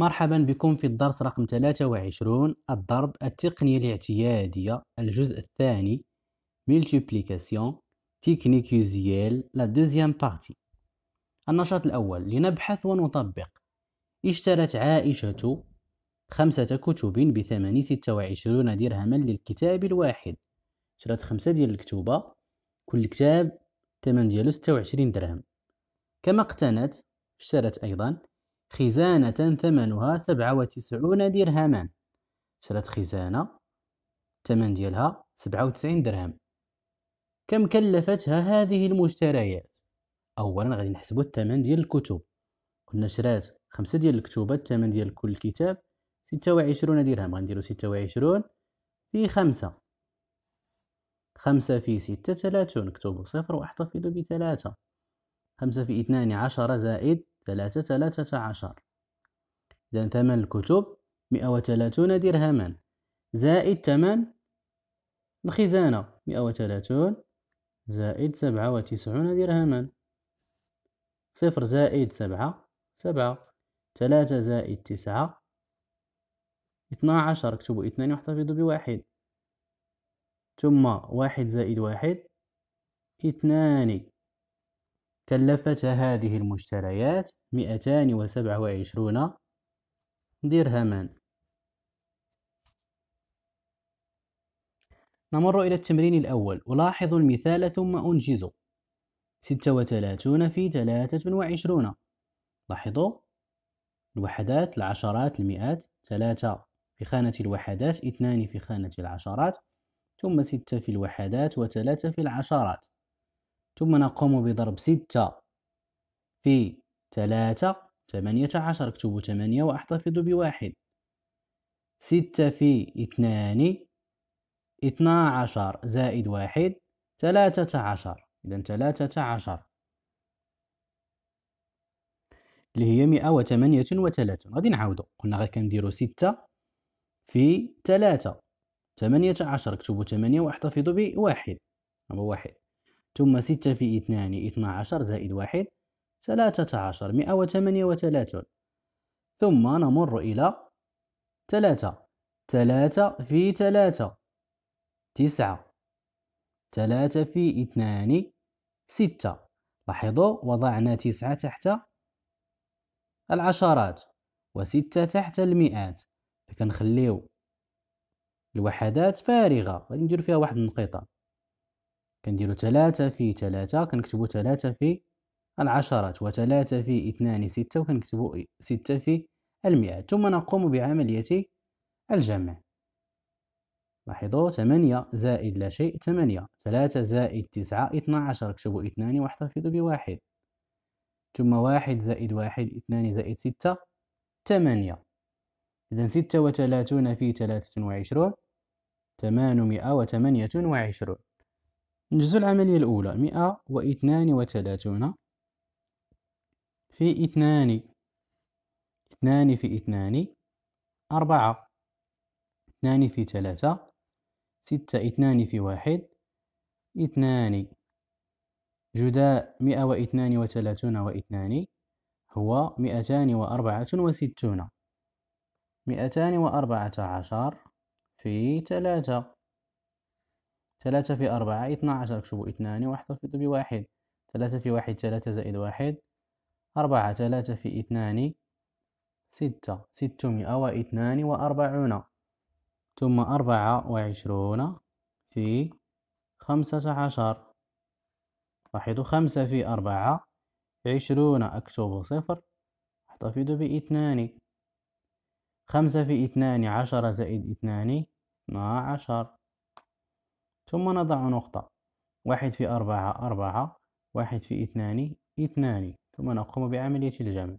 مرحبا بكم في الدرس رقم 23 الضرب التقنية الاعتيادية الجزء الثاني ملتيبليكاسيون تكنيك يوزيال لا دوزيام بارتي النشاط الأول لنبحث ونطبق اشترت عائشة خمسة كتب بثمن ستة وعشرون درهما للكتاب الواحد اشترت خمسة ديال الكتوبة كل كتاب ثمن ديالو ستة وعشرين درهم كما اقتنت اشترت أيضا خزانة ثمنها سبعة وتسعون درهما شرت خزانة الثمن ديالها سبعة وتسعين درهم كم كلفتها هذه المشتريات أولا غادي نحسبو الثمن ديال الكتب قلنا شرات خمسة ديال الكتب الثمن ديال كل كتاب ستة وعشرون درهم غنديرو ستة وعشرون في خمسة خمسة في ستة ثلاثون نكتبو صفر واحتفظو بثلاثة خمسة في اثنان عشر زائد ثلاثة ثلاثة عشر إذا ثمن الكتب مئة وثلاثون درهما زائد ثمن الخزانة مئة وثلاثون زائد سبعة وتسعون درهما صفر زائد سبعة سبعة ثلاثة زائد تسعة اثنا عشر اكتبوا اثنان واحتفظوا بواحد ثم واحد زائد واحد اثنان كلفت هذه المشتريات مئتان وسبعة وعشرون درهما نمر إلى التمرين الأول ألاحظ المثال ثم أنجز ستة وثلاثون في ثلاثة وعشرون لاحظوا الوحدات العشرات المئات ثلاثة في خانة الوحدات اثنان في خانة العشرات ثم ستة في الوحدات وثلاثة في العشرات ثم نقوم بضرب ستة في ثلاثة ثمانية عشر اكتبوا ثمانية وأحتفظ بواحد ستة في اثنان اثنا عشر زائد واحد ثلاثة عشر إذا ثلاثة عشر اللي هي مئة وثمانية وثلاثون غادي نعاودو قلنا غادي كنديرو ستة في ثلاثة ثمانية عشر اكتبوا ثمانية واحتفظوا بواحد هو واحد ثم ستة في اثنان اثنا عشر زائد واحد ثلاثة عشر مئة وثمانية وثلاثون ثم نمر إلى ثلاثة ثلاثة في ثلاثة تسعة ثلاثة في اثنان ستة لاحظوا وضعنا تسعة تحت العشرات وستة تحت المئات فكنخليو الوحدات فارغة غادي ندير فيها واحد النقيطة كنديرو ثلاثة في ثلاثة كنكتبو ثلاثة في العشرات وثلاثة في اثنان ستة وكنكتبو ستة في المئات ثم نقوم بعملية الجمع لاحظوا ثمانية زائد لا شيء ثمانية ثلاثة زائد تسعة اثنا عشر اكتبوا اثنان واحتفظوا بواحد ثم واحد زائد واحد اثنان زائد ستة ثمانية إذا ستة وثلاثون في ثلاثة وعشرون ثمانمائة وثمانية وعشرون نجزو العملية الأولى مئة واثنان وثلاثون في اثنان اثنان في اثنان أربعة اثنان في ثلاثة ستة اثنان في واحد اثنان جداء مئة واثنان وثلاثون واثنان هو مئتان وأربعة وستون مئتان وأربعة عشر في ثلاثة ثلاثة في أربعة اثنا عشر اكتبوا اثنان واحتفظوا بواحد ثلاثة في واحد ثلاثة زائد واحد أربعة ثلاثة في اثنان ستة ستمائة واثنان وأربعون ثم أربعة وعشرون في خمسة عشر لاحظوا خمسة في أربعة عشرون أكتبوا صفر احتفظوا باثنان خمسة في اثنان عشر زائد اثنان اثنا عشر ثم نضع نقطة واحد في أربعة أربعة واحد في اثنان اثنان ثم نقوم بعملية الجمع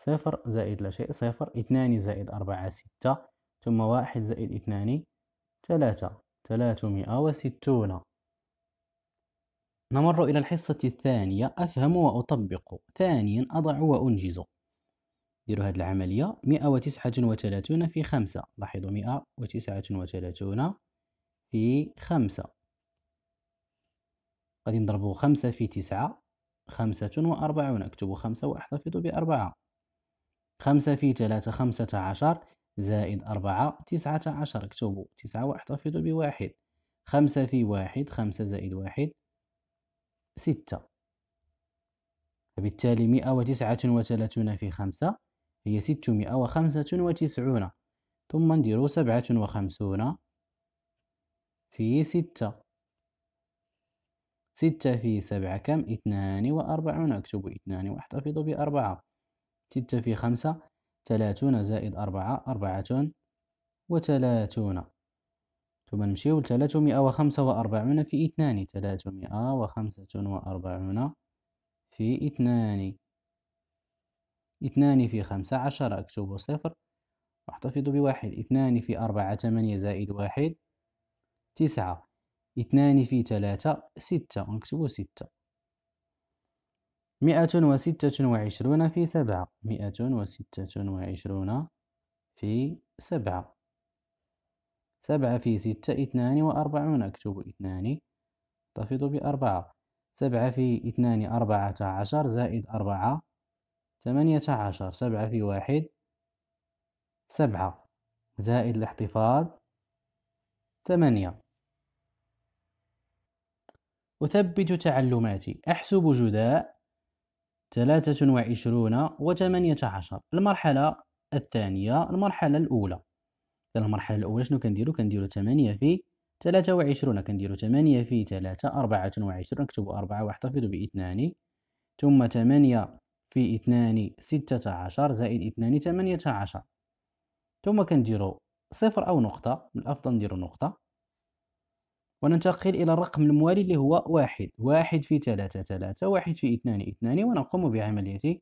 صفر زائد لا شيء صفر اثنان زائد أربعة ستة ثم واحد زائد اثنان ثلاثة ثلاثمائة وستون نمر إلى الحصة الثانية أفهم وأطبق ثانيا أضع وأنجز ديروا هذه العملية مئة وتسعة وثلاثون في خمسة لاحظوا مئة وتسعة وثلاثون في خمسة غادي نضربو خمسة في تسعة خمسة وأربعون أكتبو خمسة وأحتفظ بأربعة خمسة في ثلاثة خمسة عشر زائد أربعة تسعة عشر اكتبوا تسعة واحتفظوا بواحد خمسة في واحد خمسة زائد واحد ستة فبالتالي مئة وتسعة وثلاثون في خمسة هي ستمائة وخمسة وتسعون ثم نديرو سبعة وخمسون في ستة ستة في سبعة كم اثنان وأربعون أكتب اثنان وأحتفظ بأربعة ستة في خمسة ثلاثون زائد أربعة أربعة وثلاثون ثم نمشيو لثلاثمائة وخمسة وأربعون في اثنان ثلاثمائة وخمسة وأربعون في اثنان اثنان في خمسة عشر أكتب صفر واحتفظ بواحد اثنان في أربعة ثمانية زائد واحد تسعة اثنان في ثلاثة ستة نكتبو ستة مئة وستة وعشرون في سبعة مئة وستة وعشرون في سبعة سبعة في ستة اثنان وأربعون أكتب اثنان تفض بأربعة سبعة في اثنان أربعة عشر زائد أربعة ثمانية عشر سبعة في واحد سبعة زائد الاحتفاظ ثمانية أثبت تعلماتي أحسب جداء 23 و18 المرحلة الثانية المرحلة الأولى المرحلة الأولى شنو كنديرو كنديرو 8 في 23 كنديرو 8 في 3 24 نكتبو 4 واحتفظ باثنان ثم 8 في 2 16 زائد 2 18 ثم كنديرو صفر أو نقطة من الأفضل نديرو نقطة وننتقل إلى الرقم الموالي اللي هو واحد واحد في ثلاثة ثلاثة واحد في اثنان اثنان ونقوم بعملية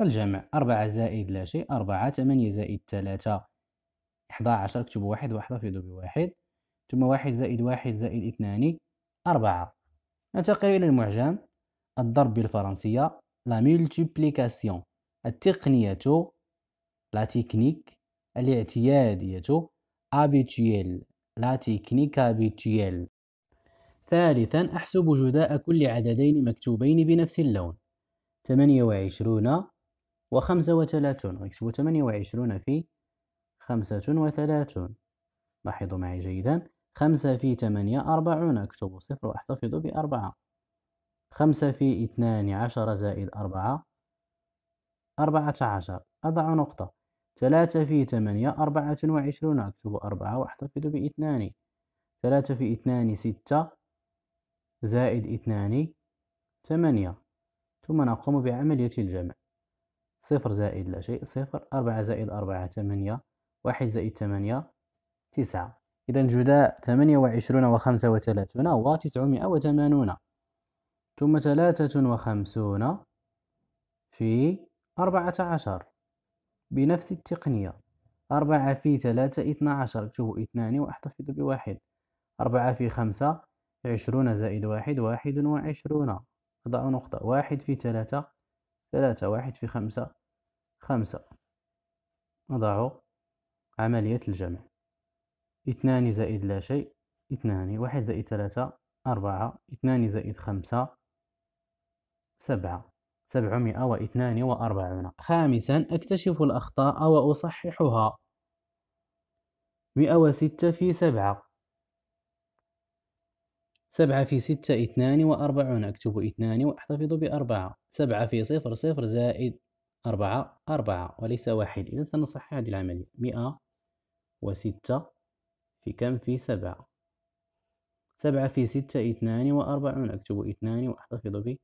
الجمع أربعة زائد لا شيء أربعة ثمانية زائد ثلاثة إحدى عشر اكتبوا واحد واحدة في ضرب واحد ثم واحد زائد واحد زائد اثنان أربعة ننتقل إلى المعجم الضرب بالفرنسية لا مولتيبليكاسيون التقنية لا تكنيك الاعتيادية ابيتيال لا تكنيكا كنيكابيتشيال ثالثا أحسب جداء كل عددين مكتوبين بنفس اللون 28 و 35 نكتب 28 في 35 لاحظوا معي جيدا 5 في 8 40 أكتب 0 وأحتفظ ب 4 5 في 12 زائد 4 14 أضع نقطة ثلاثة في ثمانية أربعة وعشرون أكتب أربعة وأحتفظ باثنان ثلاثة في اثنان ستة زائد اثنان ثمانية ثم نقوم بعملية الجمع صفر زائد لا شيء صفر أربعة زائد أربعة ثمانية واحد زائد ثمانية تسعة إذا جداء ثمانية وعشرون وخمسة وثلاثون هو وثمانون ثم ثلاثة وخمسون في أربعة عشر بنفس التقنية أربعة في ثلاثة اثنا عشر اكتبوا اثنان وأحتفظ بواحد أربعة في خمسة عشرون زائد واحد واحد وعشرون أضع نقطة واحد في ثلاثة ثلاثة واحد في خمسة خمسة نضع عملية الجمع اثنان زائد لا شيء اثنان واحد زائد ثلاثة أربعة اثنان زائد خمسة سبعة سبعمائة واثنان وأربعون خامسا أكتشف الأخطاء وأصححها مئة وستة في سبعة سبعة في ستة اثنان وأربعون أكتب اثنان وأحتفظ بأربعة سبعة في صفر صفر زائد أربعة أربعة وليس واحد إذا سنصحح هذه العملية مئة وستة في كم في سبعة سبعة في ستة اثنان وأربعون أكتب اثنان وأحتفظ ب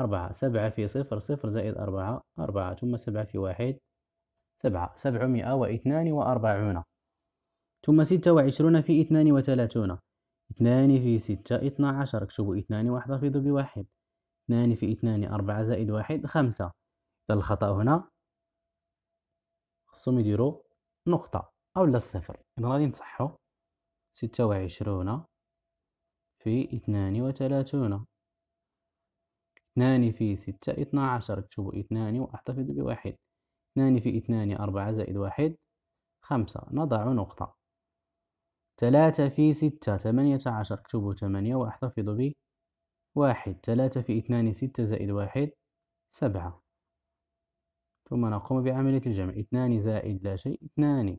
أربعة سبعة في صفر صفر زائد أربعة أربعة ثم سبعة في واحد سبعة سبعمائة واثنان وأربعون ثم ستة وعشرون في اثنان وثلاثون اثنان في ستة اثنا عشر اكتبوا اثنان واحد بواحد اثنان في اثنان أربعة زائد واحد خمسة إذا الخطأ هنا خصهم يديرو نقطة أو لا الصفر إذا غادي نصحو ستة وعشرون في اثنان وثلاثون اثنان في ستة اثنا عشر اكتبوا اثنان وأحتفظ بواحد اثنان في اثنان أربعة زائد واحد خمسة نضع نقطة ثلاثة في ستة ثمانية عشر اكتبوا ثمانية وأحتفظ بواحد ثلاثة في اثنان ستة زائد واحد سبعة ثم نقوم بعملية الجمع اثنان زائد لا شيء اثنان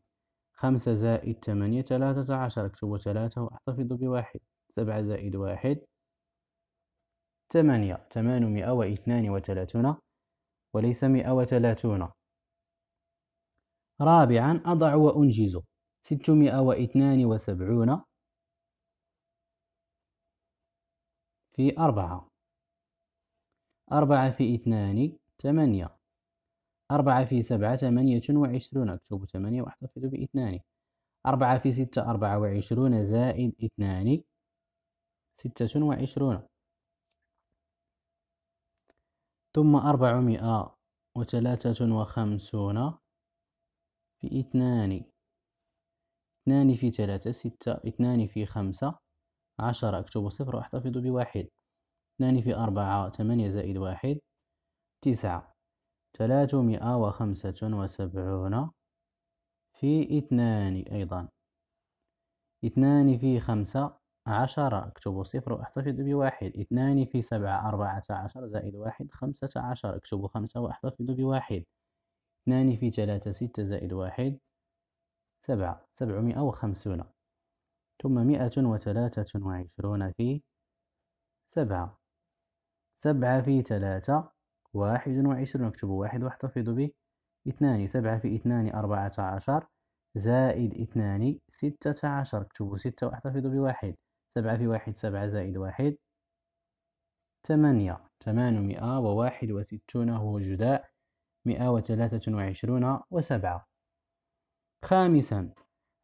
خمسة زائد ثمانية ثلاثة عشر اكتبوا ثلاثة وأحتفظ بواحد سبعة زائد واحد ثمانية ثمانمائة واثنان وثلاثون وليس مئة وثلاثون رابعا أضع وأنجز ستمائة واثنان وسبعون في أربعة أربعة في اثنان ثمانية أربعة في سبعة ثمانية وعشرون أكتب ثمانية وأحتفظ باثنان أربعة في ستة أربعة وعشرون زائد اثنان ستة وعشرون ثم أربعمائة وثلاثة وخمسون في اثنان اثنان في ثلاثة ستة اثنان في خمسة عشرة أكتب صفر وأحتفظ بواحد اثنان في أربعة ثمانية زائد واحد تسعة ثلاثمائة وخمسة وسبعون في اثنان أيضا اثنان في خمسة عشرة اكتبوا صفر واحتفظ بواحد اثنان في سبعة أربعة عشر زائد واحد خمسة عشر اكتبوا خمسة واحتفظ بواحد اثنان في ثلاثة ستة زائد واحد سبعة سبعمائة وخمسون ثم مئة وثلاثة وعشرون في سبعة سبعة في ثلاثة واحد وعشرون اكتبوا واحد واحتفظ به اثنان سبعة في اثنان أربعة عشر زائد اثنان ستة عشر اكتبوا ستة واحتفظ بواحد سبعة في واحد سبعة زائد واحد ثمانية ثمانمائة وواحد وستون هو جداء مئة وثلاثة وعشرون وسبعة خامسا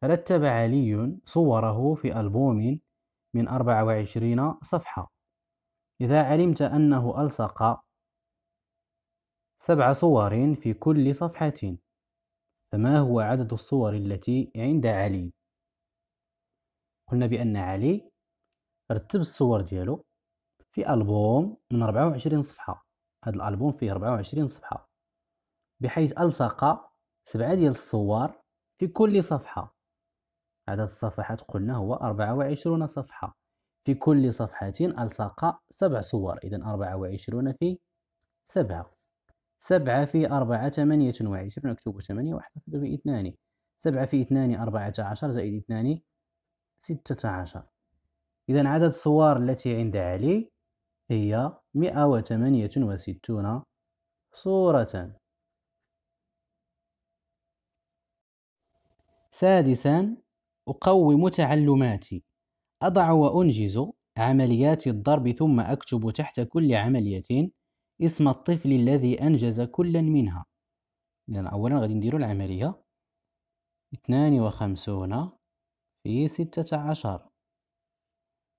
رتب علي صوره في ألبوم من أربعة وعشرين صفحة إذا علمت أنه ألصق سبع صور في كل صفحة فما هو عدد الصور التي عند علي؟ قلنا بأن علي رتب الصور ديالو في ألبوم من 24 صفحة هذا الألبوم فيه 24 صفحة بحيث ألصق سبعة ديال الصور في كل صفحة عدد الصفحات قلنا هو 24 صفحة في كل صفحة ألصق سبع صور إذا 24 في سبعة سبعة في أربعة ثمانية وعشرين نكتب ثمانية وأحتفظ اثنان سبعة في اثنان أربعة عشر زائد اثنان ستة عشر إذا عدد الصور التي عند علي هي 168 صورة سادسا أقوم تعلماتي أضع وأنجز عمليات الضرب ثم أكتب تحت كل عملية اسم الطفل الذي أنجز كلا منها إذن أولا غادي نديرو العملية اثنان وخمسون في ستة عشر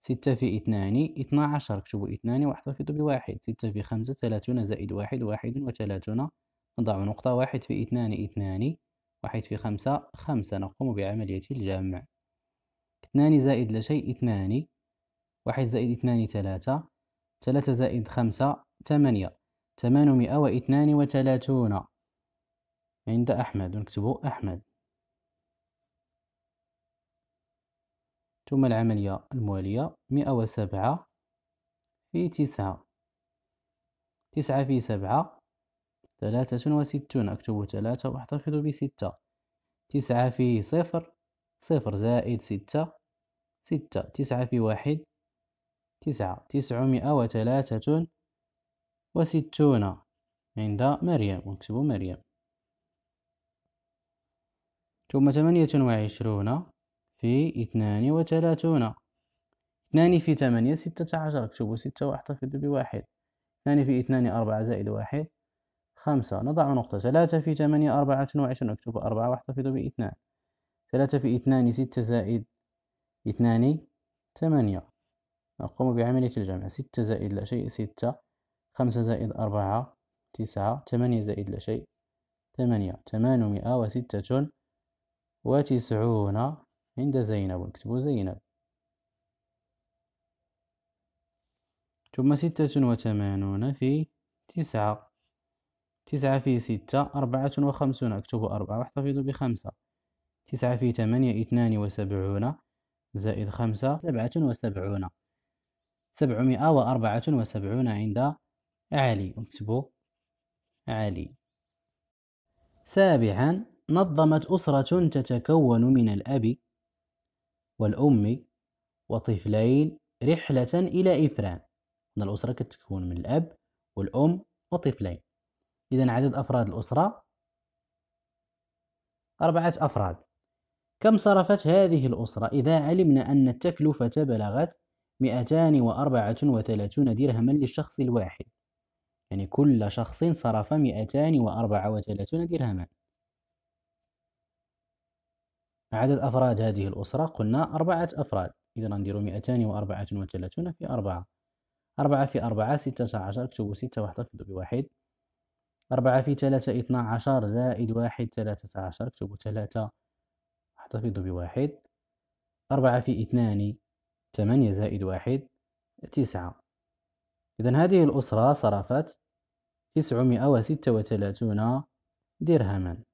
ستة في اثنان اثنا عشر اكتبوا اثنان واحتفظوا بواحد ستة في خمسة ثلاثون زائد واحد واحد وثلاثون نضع نقطة واحد في اثنان اثنان واحد في خمسة خمسة نقوم بعملية الجمع اثنان زائد لا شيء اثنان واحد زائد اثنان ثلاثة ثلاثة زائد خمسة ثمانية ثمانمائة واثنان وثلاثون عند أحمد نكتبو أحمد ثم العملية الموالية مئة وسبعة في تسعة تسعة في سبعة ثلاثة وستون أكتب ثلاثة وأحتفظ بستة تسعة في صفر صفر زائد ستة ستة تسعة في واحد تسعة مئة وثلاثة وستون عند مريم ونكتب مريم ثم ثمانية وعشرون في اثنان وثلاثون اثنان في ثمانية ستة عشر اكتبوا ستة واحتفظوا بواحد اثنان في اثنان أربعة زائد واحد خمسة نضع نقطة ثلاثة في ثمانية أربعة وعشرون اكتب أربعة واحتفظوا باثنان ثلاثة في اثنان ستة زائد اثنان ثمانية نقوم بعملية الجمع ستة زائد لا شيء ستة خمسة زائد أربعة تسعة ثمانية زائد لا شيء ثمانية ثمانمائة وستة وتسعون عند زينب اكتبوا زينب ثم ستة وثمانون في تسعة تسعة في ستة أربعة وخمسون اكتبوا أربعة واحتفظوا بخمسة تسعة في ثمانية اثنان وسبعون زائد خمسة سبعة وسبعون سبعمائة وأربعة وسبعون عند علي اكتبوا علي سابعا نظمت أسرة تتكون من الأب والأم وطفلين رحلة إلى إفران هنا الأسرة كتكون من الأب والأم وطفلين إذا عدد أفراد الأسرة أربعة أفراد كم صرفت هذه الأسرة إذا علمنا أن التكلفة بلغت 234 درهما للشخص الواحد يعني كل شخص صرف 234 درهما عدد أفراد هذه الأسرة قلنا أربعة أفراد إذا نديرو 234 في أربعة أربعة في أربعة ستة عشر اكتبوا ستة واحد اكتبوا بواحد أربعة في ثلاثة اثنا عشر زائد واحد ثلاثة عشر اكتبوا ثلاثة احتفظوا بواحد أربعة في اثنان ثمانية زائد واحد تسعة إذا هذه الأسرة صرفت تسعمائة وستة وثلاثون درهما